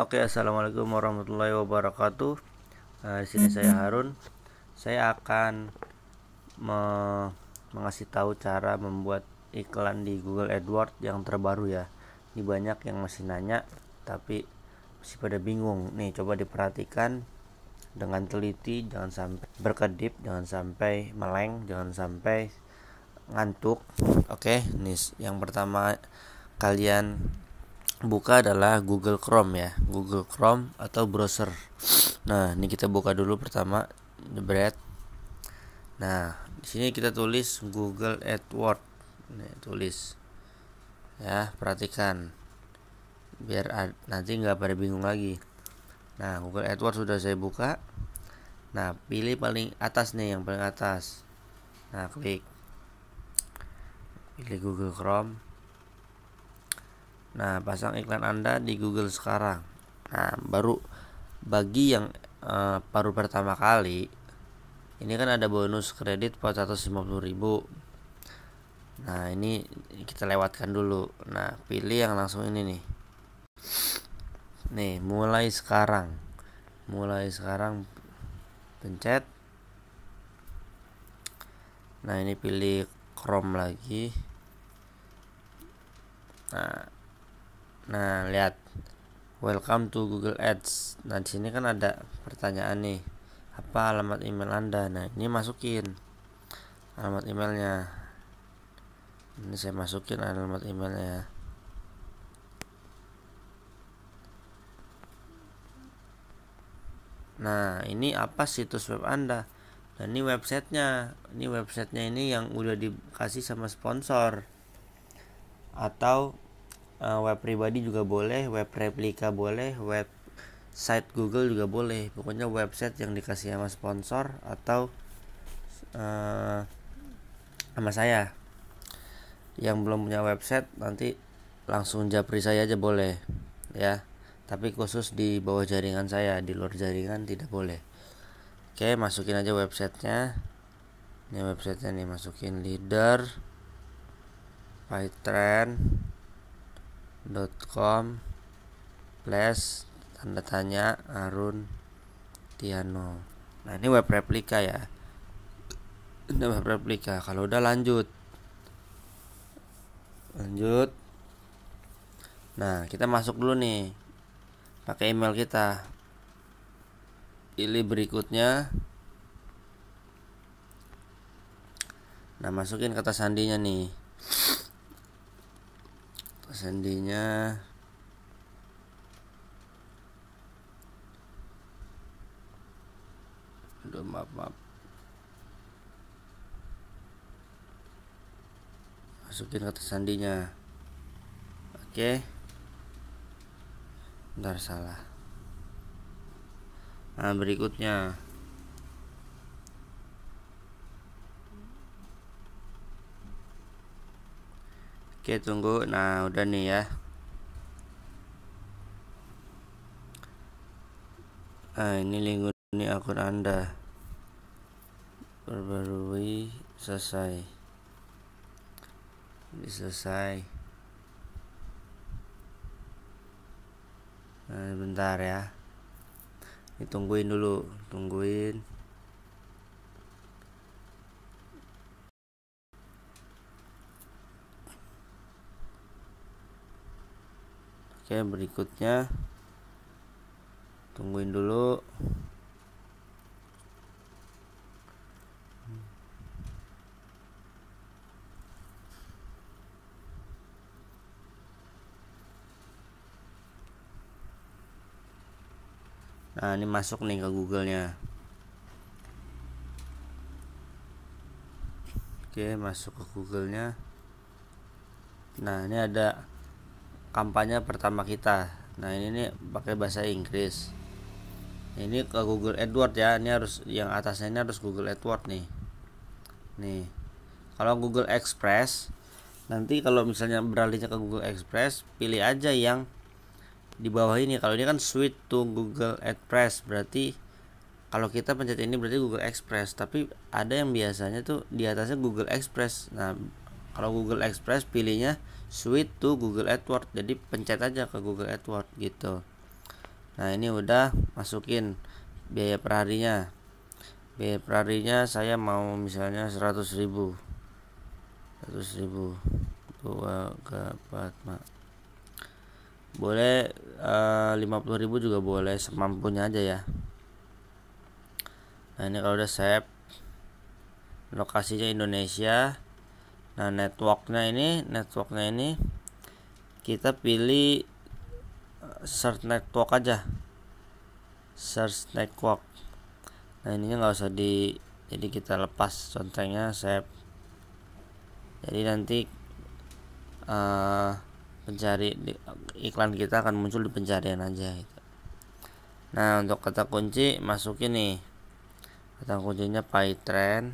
Oke, okay, assalamualaikum warahmatullahi wabarakatuh. Uh, eh, di sini saya Harun. Saya akan me mengasih tahu cara membuat iklan di Google AdWords yang terbaru ya. Ini banyak yang masih nanya, tapi masih pada bingung. Nih, coba diperhatikan dengan teliti, jangan sampai berkedip, jangan sampai meleng, jangan sampai ngantuk. Oke, okay, nih yang pertama kalian buka adalah Google Chrome ya Google Chrome atau browser nah ini kita buka dulu pertama the bread. nah di sini kita tulis Google AdWords ini tulis ya perhatikan biar nanti nggak pada bingung lagi nah Google AdWords sudah saya buka nah pilih paling atas nih yang paling atas nah klik pilih Google Chrome Nah, pasang iklan Anda di Google sekarang. Nah, baru bagi yang uh, baru pertama kali ini kan ada bonus kredit 450.000. Nah, ini kita lewatkan dulu. Nah, pilih yang langsung ini nih. Nih, mulai sekarang. Mulai sekarang pencet. Nah, ini pilih Chrome lagi. Nah, Nah, lihat. Welcome to Google Ads. Nah, di sini kan ada pertanyaan nih. Apa alamat email Anda? Nah, ini masukin alamat emailnya. Ini saya masukin alamat emailnya. Nah, ini apa situs web Anda? Dan nah, ini websitenya. Ini websitenya ini yang udah dikasih sama sponsor atau Eh, web pribadi juga boleh web replika boleh web site Google juga boleh pokoknya website yang dikasih sama sponsor atau uh, sama saya yang belum punya website nanti langsung japri saya aja boleh ya tapi khusus di bawah jaringan saya di luar jaringan tidak boleh oke masukin aja websitenya ini websitenya nih masukin leader Python com plus tanda tanya Arun Tiano nah ini web replika ya ini web replika kalau udah lanjut lanjut nah kita masuk dulu nih pakai email kita pilih berikutnya nah masukin kata sandinya nih sendinya aduh maaf maaf masukin kata sandinya oke ntar salah nah berikutnya Oke tunggu Nah udah nih ya Nah ini lingkungan ini akun anda Perbarui Selesai Ini selesai Nah bentar ya Ditungguin dulu Tungguin oke berikutnya tungguin dulu Nah, ini masuk nih ke Google-nya. Oke, masuk ke Google-nya. Nah, ini ada kampanye pertama kita nah ini nih pakai bahasa Inggris ini ke Google AdWords ya ini harus yang atasnya ini harus Google AdWords nih nih kalau Google Express nanti kalau misalnya beralihnya ke Google Express pilih aja yang di bawah ini kalau ini kan switch to Google AdPress berarti kalau kita pencet ini berarti Google Express tapi ada yang biasanya tuh di atasnya Google Express nah kalau Google Express pilihnya switch to Google AdWords jadi pencet aja ke Google AdWords gitu nah ini udah masukin biaya perharinya biaya perharinya saya mau misalnya 100 ribu 100 ribu dua empat mak boleh eh, lima puluh ribu juga boleh semampunya aja ya nah ini kalau udah save lokasinya Indonesia nah networknya ini networknya ini kita pilih eh, search network aja search network nah ini nggak usah di jadi kita lepas contohnya saya. jadi nanti uh, pencari di, iklan kita akan muncul di pencarian aja gitu. nah untuk kata kunci masukin nih kata kuncinya Python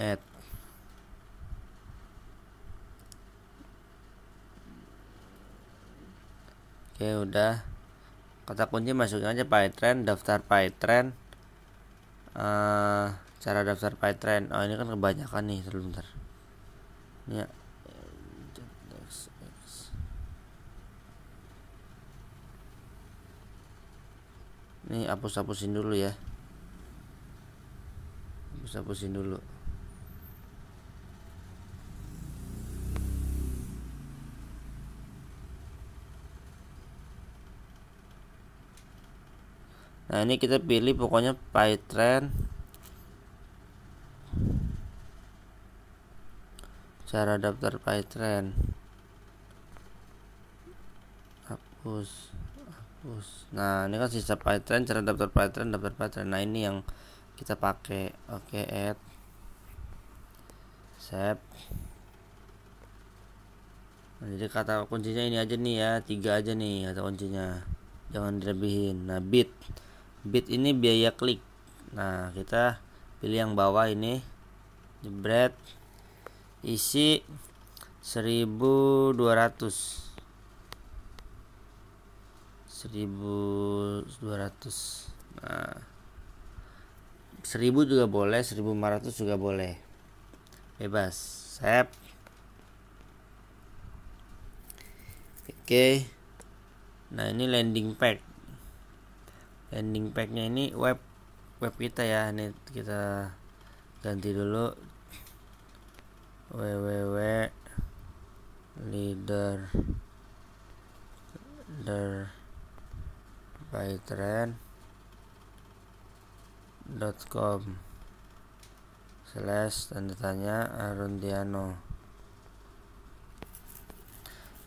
at oke udah kata kunci masukin aja Pytrend daftar Pytrend uh, cara daftar Pytrend oh ini kan kebanyakan nih sebentar ya ini hapus-hapusin dulu ya hapus-hapusin dulu nah ini kita pilih pokoknya pytrend cara daftar pytrend hapus hapus nah ini kan sisa pytrend cara daftar pytrend daftar pytrend nah ini yang kita pakai oke add save nah, jadi kata kuncinya ini aja nih ya tiga aja nih kata kuncinya jangan dilebihin nah bit bit ini biaya klik nah kita pilih yang bawah ini jebret isi 1200 1200 nah 1000 juga boleh 1500 juga boleh bebas save oke okay. nah ini landing pack landing packnya ini web web kita ya ini kita ganti dulu www leader leader by trend dot com slash tanda tanya Arundiano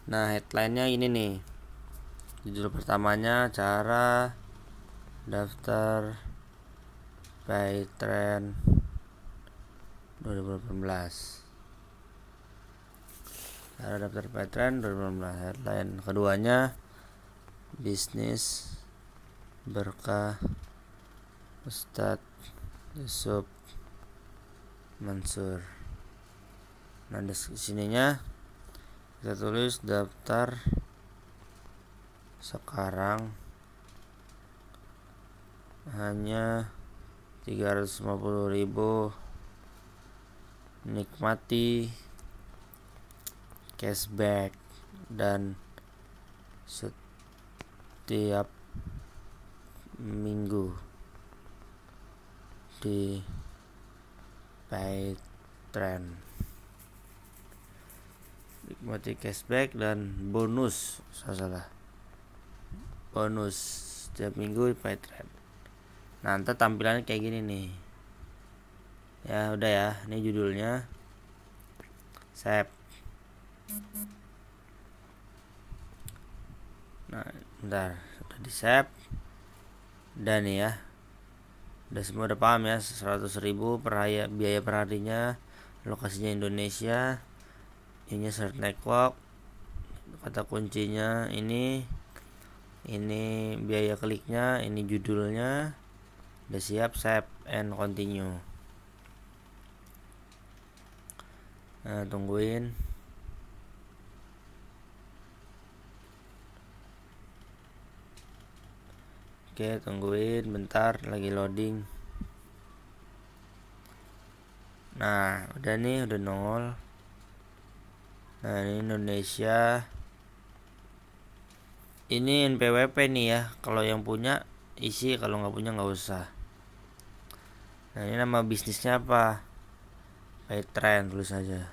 nah headline nya ini nih judul pertamanya cara daftar by trend 2018 ada daftar by trend 2018 headline keduanya bisnis berkah Ustadz Yusuf Mansur nah disininya nya kita tulis daftar sekarang hanya puluh ribu nikmati cashback dan setiap minggu di pay trend nikmati cashback dan bonus salah, salah bonus setiap minggu di trend nanti tampilannya kayak gini nih ya udah ya ini judulnya save nah bentar udah di save dan nih ya udah semua udah paham ya 100.000 ribu per hari biaya perharinya lokasinya Indonesia ini search network kata kuncinya ini ini biaya kliknya ini judulnya Udah siap, save and continue. Nah, tungguin. Oke, tungguin bentar lagi loading. Nah, udah nih, udah nol. Nah, ini Indonesia. Ini NPWP nih ya. Kalau yang punya isi, kalau nggak punya nggak usah. Nah ini nama bisnisnya apa? Trend tulis saja.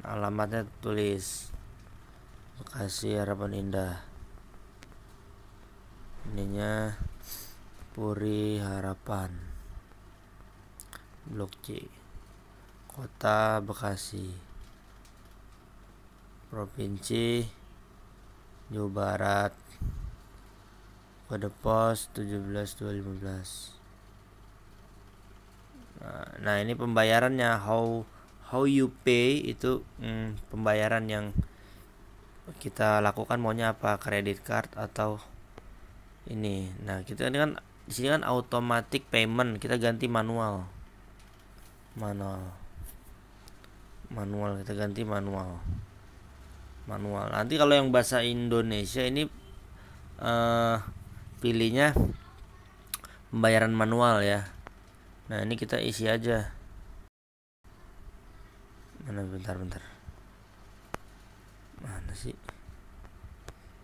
Alamatnya tulis Bekasi Harapan Indah. Ininya Puri Harapan. Blok C. Kota Bekasi. Provinsi Jawa Barat. Kode pos 17215. Nah, nah ini pembayarannya how how you pay itu hmm, pembayaran yang kita lakukan maunya apa kredit card atau ini nah kita ini kan di sini kan automatic payment kita ganti manual manual manual kita ganti manual manual nanti kalau yang bahasa Indonesia ini uh, pilihnya pembayaran manual ya Nah ini kita isi aja Mana bentar bentar Mana sih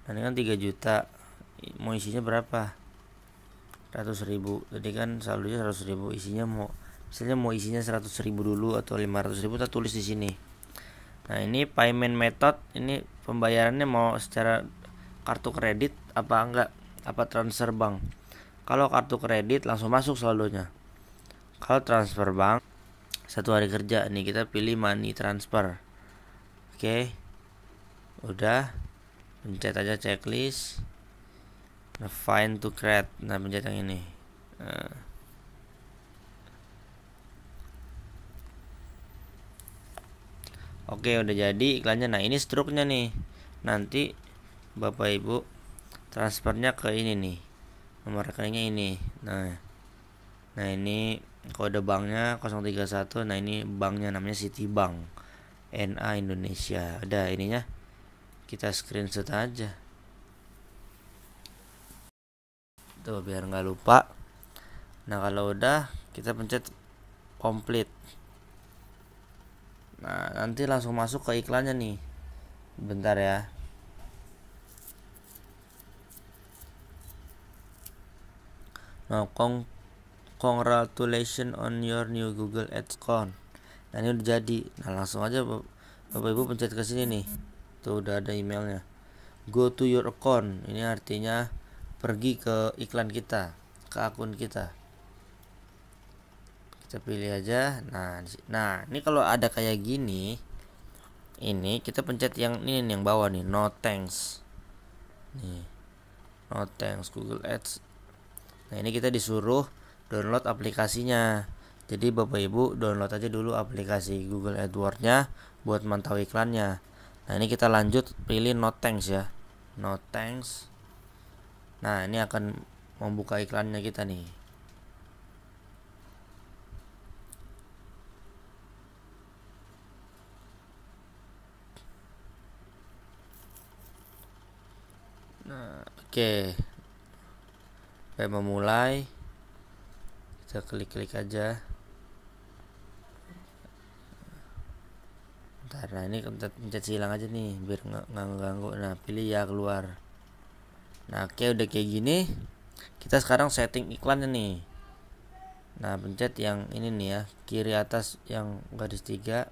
Nah ini kan 3 juta Mau isinya berapa 100 ribu Tadi kan saldonya 100 ribu Isinya mau Misalnya mau isinya 100 ribu dulu Atau 500 ribu kita tulis di sini Nah ini payment method Ini pembayarannya mau secara kartu kredit apa enggak apa transfer bank kalau kartu kredit langsung masuk saldonya kalau transfer bank satu hari kerja nih kita pilih money transfer oke udah pencet aja checklist nah, find to create nah pencet yang ini nah. Oke udah jadi iklannya Nah ini struknya nih Nanti Bapak Ibu Transfernya ke ini nih Nomor rekeningnya ini Nah Nah ini kode banknya 031 nah ini banknya namanya Citibank NA Indonesia ada ininya kita screenshot aja tuh biar nggak lupa nah kalau udah kita pencet complete nah nanti langsung masuk ke iklannya nih bentar ya nah congratulations on your new Google Ads account nah ini udah jadi nah langsung aja bapak ibu pencet ke sini nih tuh udah ada emailnya go to your account ini artinya pergi ke iklan kita ke akun kita kita pilih aja nah nah ini kalau ada kayak gini ini kita pencet yang ini yang bawah nih no thanks nih no thanks Google Ads nah ini kita disuruh download aplikasinya jadi bapak ibu download aja dulu aplikasi Google AdWords-nya buat mantau iklannya nah ini kita lanjut pilih no thanks ya no thanks nah ini akan membuka iklannya kita nih Nah, oke. Okay. Saya memulai klik-klik aja Bentar, nah ini pencet silang aja nih biar nggak ganggu nah pilih ya keluar nah oke udah kayak gini kita sekarang setting iklannya nih nah pencet yang ini nih ya kiri atas yang garis tiga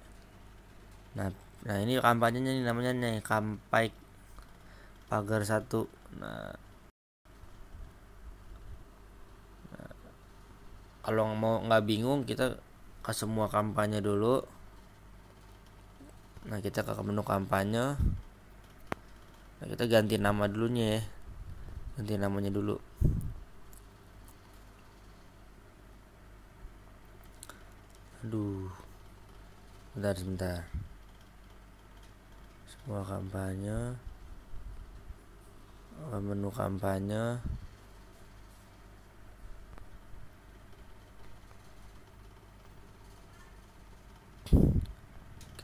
nah nah ini kampanyenya nih namanya nih kampai pagar satu nah kalau mau nggak bingung kita ke semua kampanye dulu nah kita ke menu kampanye nah, kita ganti nama dulunya ya ganti namanya dulu aduh bentar sebentar semua kampanye menu kampanye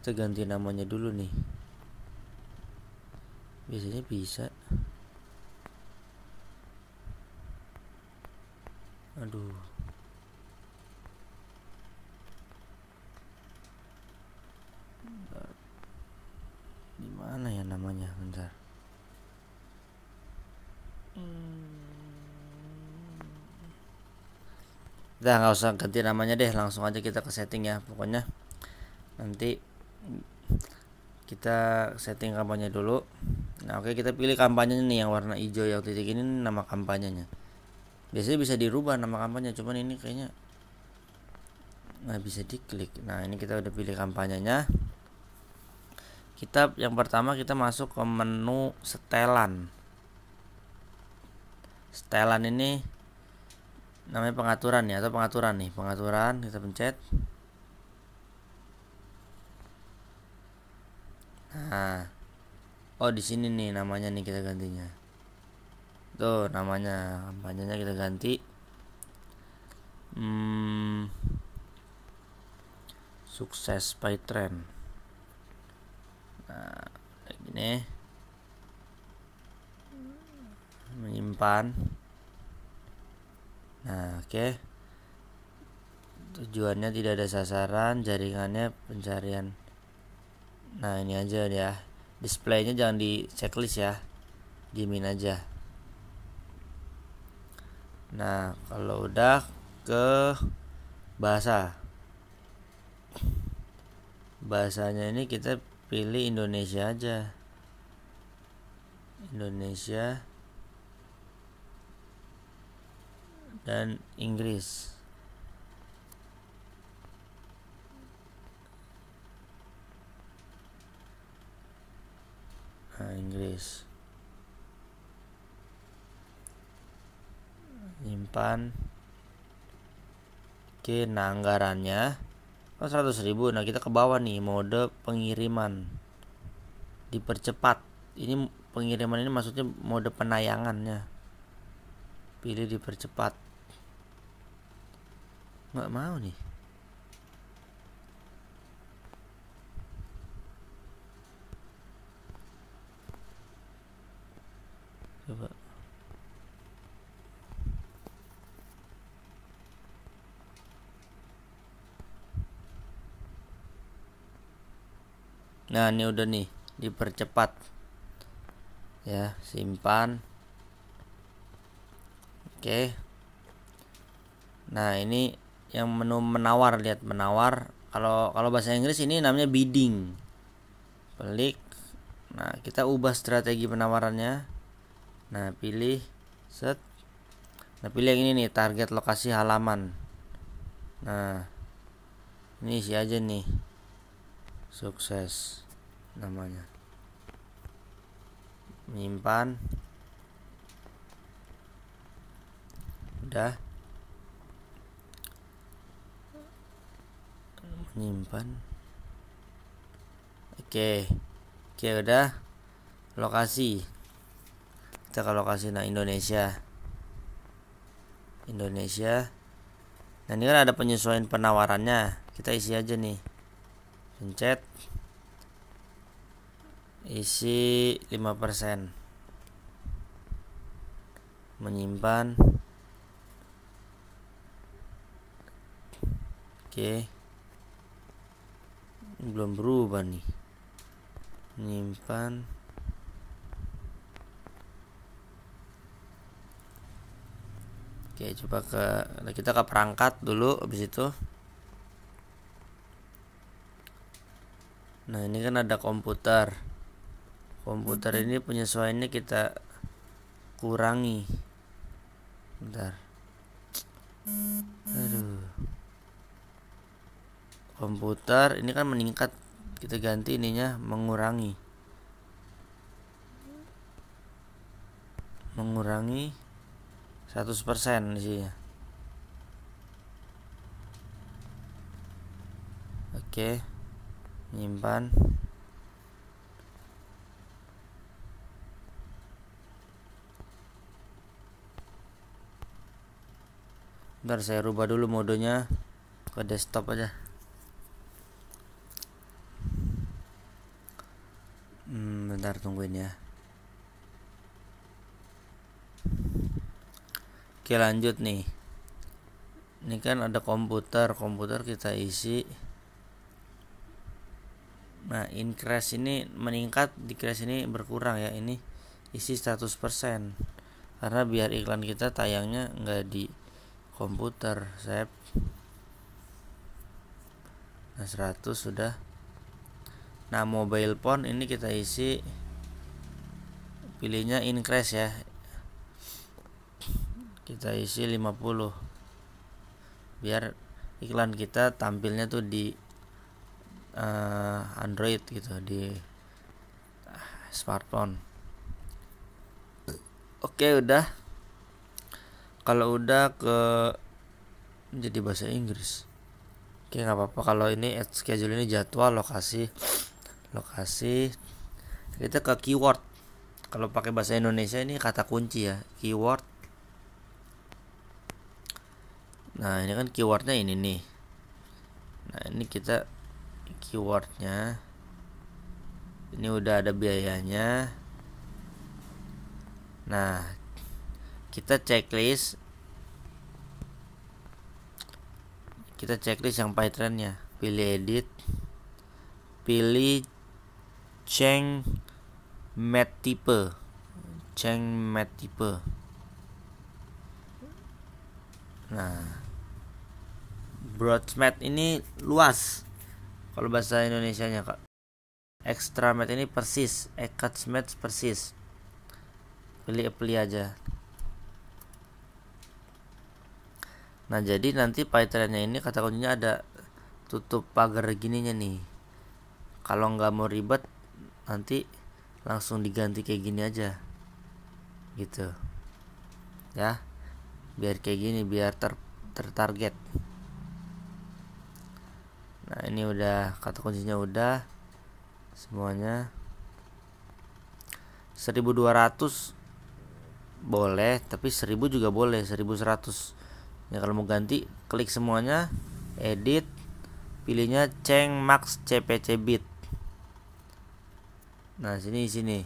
kita ganti namanya dulu nih biasanya bisa aduh gimana ya namanya bentar udah nggak usah ganti namanya deh langsung aja kita ke setting ya pokoknya nanti kita setting kampanye dulu nah oke okay, kita pilih kampanyenya nih yang warna hijau yang titik ini nama kampanyenya biasanya bisa dirubah nama kampanye cuman ini kayaknya nah bisa diklik nah ini kita udah pilih kampanyenya kita yang pertama kita masuk ke menu setelan setelan ini namanya pengaturan ya atau pengaturan nih pengaturan kita pencet Nah. Oh, di sini nih namanya nih kita gantinya. Tuh, namanya. kampanyenya kita ganti. Hmm. Sukses by trend Nah, kayak gini. Menyimpan. Nah, oke. Okay tujuannya tidak ada sasaran jaringannya pencarian nah ini aja ya displaynya jangan di checklist ya dimin aja nah kalau udah ke bahasa bahasanya ini kita pilih Indonesia aja Indonesia dan Inggris Inggris simpan oke nah anggarannya oh 100 ribu nah kita ke bawah nih mode pengiriman dipercepat ini pengiriman ini maksudnya mode penayangannya pilih dipercepat nggak mau nih coba nah ini udah nih dipercepat ya simpan oke nah ini yang menu menawar lihat menawar kalau kalau bahasa Inggris ini namanya bidding klik nah kita ubah strategi penawarannya nah pilih set nah pilih yang ini nih target lokasi halaman nah ini isi aja nih sukses namanya menyimpan udah menyimpan oke oke udah lokasi kita kalau kasih nah Indonesia Indonesia nah ini kan ada penyesuaian penawarannya kita isi aja nih pencet isi 5% menyimpan oke belum berubah nih menyimpan oke coba ke nah, kita ke perangkat dulu habis itu nah ini kan ada komputer komputer ini penyesuaiannya kita kurangi bentar aduh komputer ini kan meningkat kita ganti ininya mengurangi mengurangi 100% isinya oke nyimpan ntar saya rubah dulu modenya ke desktop aja. Hmm, bentar tungguin ya. Oke lanjut nih Ini kan ada komputer Komputer kita isi Nah increase ini meningkat Di Decrease ini berkurang ya Ini isi 100% Karena biar iklan kita tayangnya nggak di komputer Saya Nah 100 sudah Nah mobile phone ini kita isi Pilihnya increase ya kita isi 50 biar iklan kita tampilnya tuh di uh, Android gitu di ah, smartphone oke okay, udah kalau udah ke jadi bahasa Inggris oke okay, nggak apa-apa kalau ini ad schedule ini jadwal lokasi lokasi kita ke keyword kalau pakai bahasa Indonesia ini kata kunci ya keyword nah ini kan keywordnya ini nih nah ini kita keywordnya ini udah ada biayanya nah kita checklist kita checklist yang patternnya pilih edit pilih change mat tipe change mat tipe Nah, broad broadsmet ini luas. Kalau bahasa Indonesia nya Kak. Extra mat ini persis, mat persis. Pilih apply aja. Nah, jadi nanti Pythonnya ini kata kuncinya ada tutup pagar gininya nih. Kalau nggak mau ribet nanti langsung diganti kayak gini aja. Gitu. Ya biar kayak gini biar ter tertarget nah ini udah kata kuncinya udah semuanya 1200 boleh tapi 1000 juga boleh 1100 ya kalau mau ganti klik semuanya edit pilihnya ceng max cpc bit nah sini sini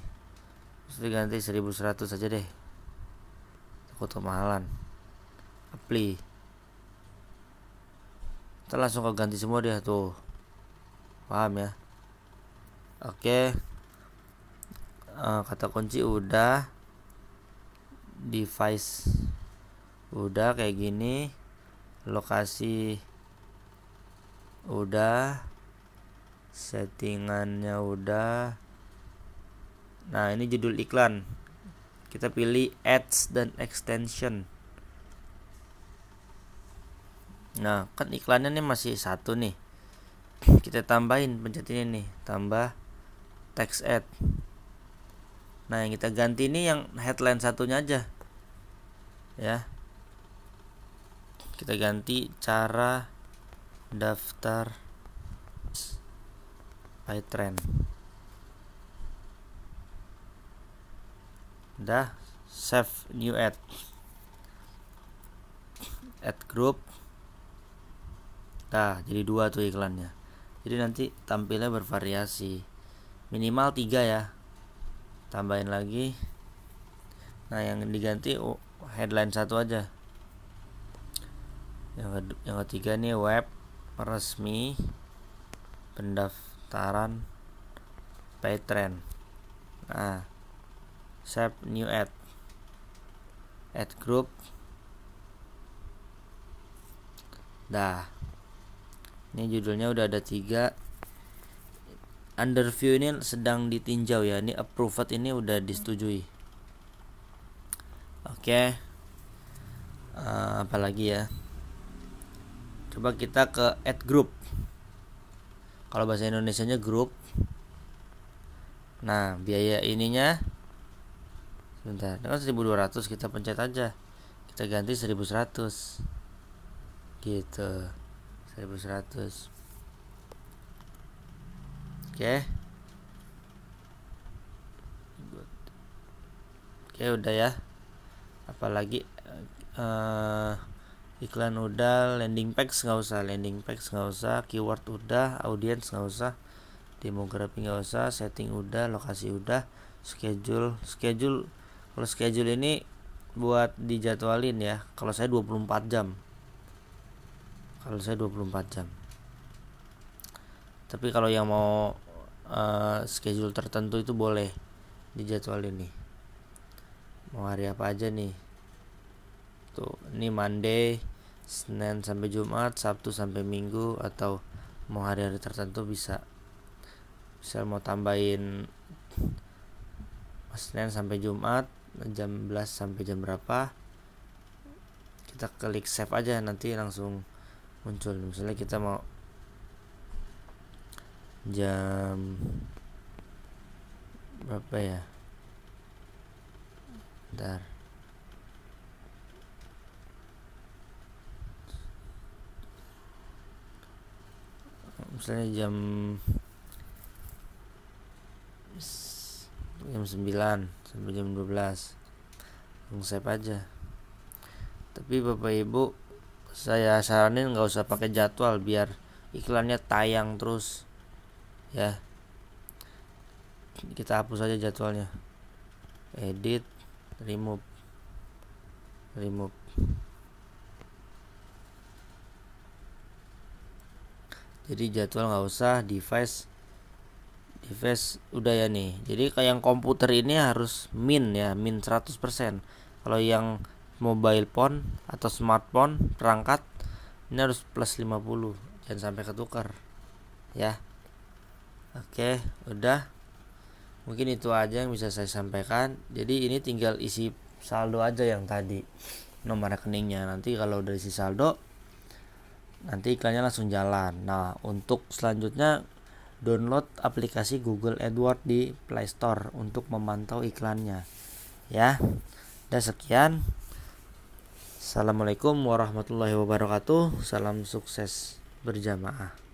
terus diganti 1100 aja deh takut kemahalan apply kita langsung ke ganti semua dia tuh paham ya oke okay. uh, eh, kata kunci udah device udah kayak gini lokasi udah settingannya udah nah ini judul iklan kita pilih ads dan extension Nah, kan iklannya ini masih satu nih. Kita tambahin pencet ini nih, tambah text ad. Nah, yang kita ganti ini yang headline satunya aja. Ya. Kita ganti cara daftar by trend Udah save new ad. Add group Nah, jadi dua tuh iklannya. Jadi nanti tampilnya bervariasi. Minimal tiga ya. Tambahin lagi. Nah, yang diganti oh, headline satu aja. Yang, yang ketiga nih web resmi pendaftaran trend Nah, save new ad. Ad group. Dah ini judulnya udah ada tiga under view ini sedang ditinjau ya ini approved ini udah disetujui oke okay. uh, eh, apalagi ya coba kita ke add group kalau bahasa Indonesia nya grup nah biaya ininya sebentar dengan 1200 kita pencet aja kita ganti 1100 gitu 1100 oke okay. oke okay, udah ya apalagi uh, iklan udah landing page nggak usah landing page nggak usah keyword udah audience nggak usah demografi nggak usah setting udah lokasi udah schedule schedule kalau schedule ini buat dijadwalin ya kalau saya 24 jam kalau saya 24 jam tapi kalau yang mau uh, schedule tertentu itu boleh di jadwal ini. mau hari apa aja nih tuh ini Monday Senin sampai Jumat Sabtu sampai Minggu atau mau hari-hari tertentu bisa bisa mau tambahin Senin sampai Jumat jam 11 sampai jam berapa kita klik save aja nanti langsung muncul misalnya kita mau jam berapa ya ntar misalnya jam jam 9 sampai jam 12 langsung save aja tapi bapak ibu saya saranin nggak usah pakai jadwal biar iklannya tayang terus ya kita hapus aja jadwalnya edit remove remove jadi jadwal nggak usah device device udah ya nih jadi kayak yang komputer ini harus min ya min 100% kalau yang mobile phone atau smartphone perangkat ini harus plus 50 jangan sampai ketukar ya oke udah mungkin itu aja yang bisa saya sampaikan jadi ini tinggal isi saldo aja yang tadi nomor rekeningnya nanti kalau udah isi saldo nanti iklannya langsung jalan nah untuk selanjutnya download aplikasi Google AdWords di Play Store untuk memantau iklannya ya dan sekian Assalamualaikum warahmatullahi wabarakatuh. Salam sukses berjamaah.